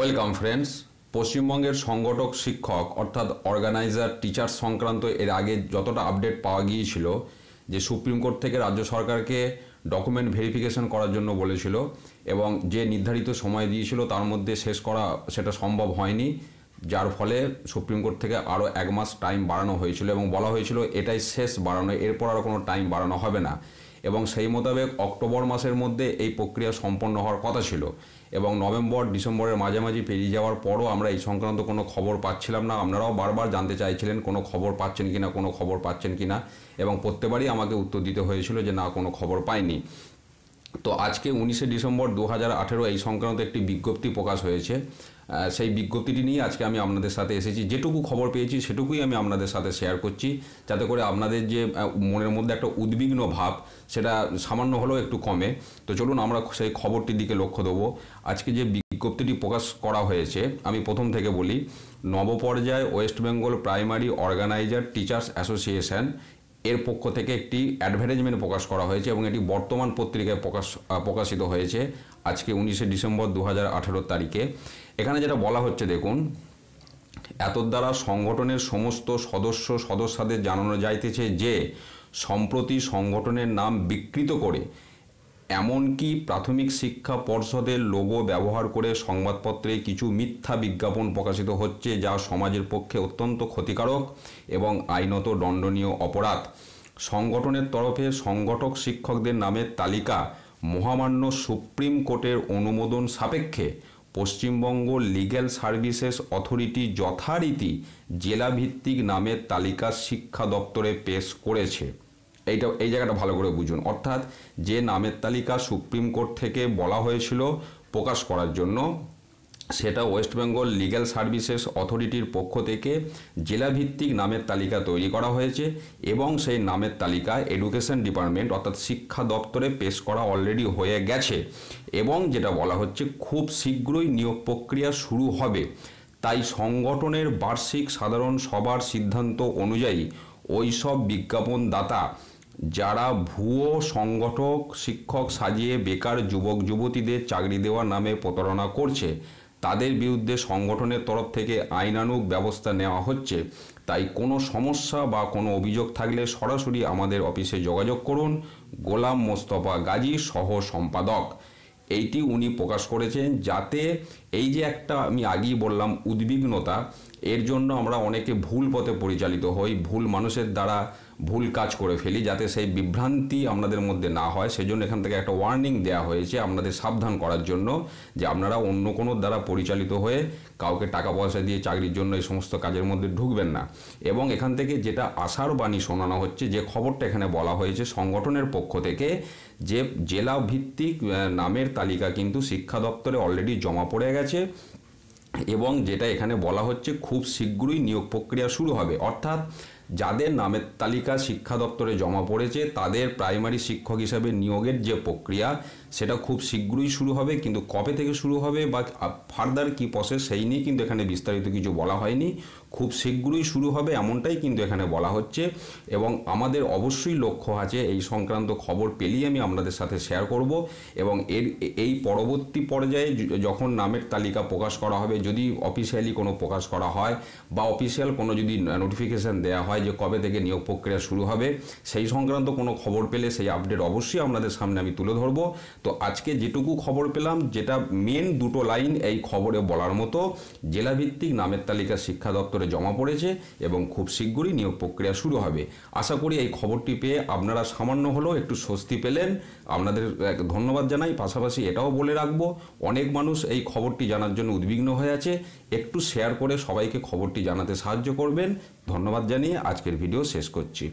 welcome friends পশ্চিমবঙ্গের সংগঠক শিক্ষক অর্থাৎ অর্গানাইজার টিচার সংক্রান্ত এর আগে যতটা আপডেট পাওয়া গিয়েছিল যে সুপ্রিম কোর্ট থেকে রাজ্য সরকারকে ডকুমেন্ট ভেরিফিকেশন করার জন্য বলেছিল এবং যে নির্ধারিত সময় দিয়েছিল তার মধ্যে শেষ করা সেটা সম্ভব হয়নি যার ফলে সুপ্রিম কোর্ট থেকে আরও এক মাস টাইম বাড়ানো হয়েছিল এবং বলা হয়েছিল এটাই শেষ বাড়ানো এরপর আর কোনো টাইম বাড়ানো হবে না এবং সেই মোতাবেক অক্টোবর মাসের মধ্যে এই প্রক্রিয়া সম্পন্ন হওয়ার কথা ছিল এবং নভেম্বর ডিসেম্বরের মাঝামাঝি পেরিয়ে যাওয়ার পরও আমরা এই সংক্রান্ত কোনো খবর পাচ্ছিলাম না আপনারাও বারবার জানতে চাইছিলেন কোনো খবর পাচ্ছেন কি না কোনো খবর পাচ্ছেন কি না এবং প্রত্যেকবারই আমাকে উত্তর দিতে হয়েছিল যে না কোনো খবর পাইনি তো আজকে উনিশে ডিসেম্বর দু হাজার এই সংক্রান্ত একটি বিজ্ঞপ্তি প্রকাশ হয়েছে সেই বিজ্ঞপ্তিটি নিয়ে আজকে আমি আপনাদের সাথে এসেছি যেটুকু খবর পেয়েছি সেটুকুই আমি আপনাদের সাথে শেয়ার করছি যাতে করে আপনাদের যে মনের মধ্যে একটা উদ্বিগ্ন ভাব সেটা সামান্য হলেও একটু কমে তো চলুন আমরা সেই খবরটির দিকে লক্ষ্য দেবো আজকে যে বিজ্ঞপ্তিটি প্রকাশ করা হয়েছে আমি প্রথম থেকে বলি নবপর্যায় West Bengal primary organiser teachers association এর পক্ষ থেকে একটি অ্যাডভার্টাইজমেন্ট প্রকাশ করা হয়েছে এবং এটি বর্তমান পত্রিকায় প্রকাশ প্রকাশিত হয়েছে আজকে উনিশে ডিসেম্বর দু তারিখে এখানে যেটা বলা হচ্ছে দেখুন দ্বারা সংগঠনের সমস্ত সদস্য সদস্যদের জানানো যাইতেছে যে সম্প্রতি সংগঠনের নাম বিকৃত করে এমনকি প্রাথমিক শিক্ষা পর্ষদের লোগো ব্যবহার করে সংবাদপত্রে কিছু মিথ্যা বিজ্ঞাপন প্রকাশিত হচ্ছে যা সমাজের পক্ষে অত্যন্ত ক্ষতিকারক এবং আইনত দণ্ডনীয় অপরাধ সংগঠনের তরফে সংগঠক শিক্ষকদের নামের তালিকা মহামান্য সুপ্রিম কোর্টের অনুমোদন সাপেক্ষে পশ্চিমবঙ্গ লিগ্যাল সার্ভিসেস অথরিটি যথারীতি জেলাভিত্তিক নামের তালিকা শিক্ষা দপ্তরে পেশ করেছে এইটা এই জায়গাটা ভালো করে বুঝুন অর্থাৎ যে নামের তালিকা সুপ্রিম কোর্ট থেকে বলা হয়েছিল প্রকাশ করার জন্য সেটা ওয়েস্ট বেঙ্গল লিগ্যাল সার্ভিসেস অথরিটির পক্ষ থেকে জেলাভিত্তিক নামের তালিকা তৈরি করা হয়েছে এবং সেই নামের তালিকা এডুকেশন ডিপার্টমেন্ট অর্থাৎ শিক্ষা দপ্তরে পেশ করা অলরেডি হয়ে গেছে এবং যেটা বলা হচ্ছে খুব শীঘ্রই নিয়োগ প্রক্রিয়া শুরু হবে তাই সংগঠনের বার্ষিক সাধারণ সভার সিদ্ধান্ত অনুযায়ী ওই সব বিজ্ঞাপনদাতা যারা ভুয়ো সংগঠক শিক্ষক সাজিয়ে বেকার যুবক যুবতীদের চাকরি দেওয়ার নামে প্রতারণা করছে তাদের বিরুদ্ধে সংগঠনের তরফ থেকে আইনানুগ ব্যবস্থা নেওয়া হচ্ছে তাই কোনো সমস্যা বা কোনো অভিযোগ থাকলে সরাসরি আমাদের অফিসে যোগাযোগ করুন গোলাম মোস্তফা গাজী সহ সম্পাদক এইটি উনি প্রকাশ করেছেন যাতে এই যে একটা আমি আগেই বললাম উদ্বিগ্নতা এর জন্য আমরা অনেকে ভুল পথে পরিচালিত হই ভুল মানুষের দ্বারা ভুল কাজ করে ফেলি যাতে সেই বিভ্রান্তি আপনাদের মধ্যে না হয় সেজন্য এখান থেকে একটা ওয়ার্নিং দেওয়া হয়েছে আপনাদের সাবধান করার জন্য যে আপনারা অন্য কোনো দ্বারা পরিচালিত হয়ে কাউকে টাকা পয়সা দিয়ে চাকরির জন্য এই সমস্ত কাজের মধ্যে ঢুকবেন না এবং এখান থেকে যেটা আশার বাণী শোনানো হচ্ছে যে খবরটা এখানে বলা হয়েছে সংগঠনের পক্ষ থেকে যে জেলা ভিত্তিক নামের তালিকা কিন্তু শিক্ষা দপ্তরে অলরেডি জমা পড়ে গেছে এবং যেটা এখানে বলা হচ্ছে খুব শীঘ্রই নিয়োগ প্রক্রিয়া শুরু হবে অর্থাৎ যাদের নামের তালিকা শিক্ষা দপ্তরে জমা পড়েছে তাদের প্রাইমারি শিক্ষক হিসাবে নিয়োগের যে প্রক্রিয়া সেটা খুব শীঘ্রই শুরু হবে কিন্তু কবে থেকে শুরু হবে বা ফার্দার কী প্রসেস সেই নিয়ে কিন্তু এখানে বিস্তারিত কিছু বলা হয়নি খুব শীঘ্রই শুরু হবে এমনটাই কিন্তু এখানে বলা হচ্ছে এবং আমাদের অবশ্যই লক্ষ্য আছে এই সংক্রান্ত খবর পেলেই আমি আপনাদের সাথে শেয়ার করব এবং এর এই পরবর্তী পর্যায়ে যখন নামের তালিকা প্রকাশ করা হবে যদি অফিসিয়ালি কোনো প্রকাশ করা হয় বা অফিসিয়াল কোনো যদি নোটিফিকেশান দেওয়া হয় যে কবে থেকে নিয়োগ প্রক্রিয়া শুরু হবে সেই সংক্রান্ত কোনো খবর পেলে সেই আপডেট অবশ্যই আপনাদের সামনে আমি তুলে ধরবো তো আজকে যেটুকু খবর পেলাম যেটা মেন দুটো লাইন এই খবরে বলার মতো জেলাভিত্তিক নামের তালিকা শিক্ষা দপ্তরে পদে জমা পড়েছে এবং খুব শীঘ্রই নিয়োগ প্রক্রিয়া শুরু হবে আশা করি এই খবরটি পেয়ে আপনারা সামান্য হলেও একটু স্বস্তি পেলেন আপনাদের ধন্যবাদ জানাই পাশাপাশি এটাও বলে রাখব অনেক মানুষ এই খবরটি জানার জন্য উদ্বিগ্ন হয়ে আছে একটু শেয়ার করে সবাইকে খবরটি জানাতে সাহায্য করবেন ধন্যবাদ জানিয়ে আজকের ভিডিও শেষ করছি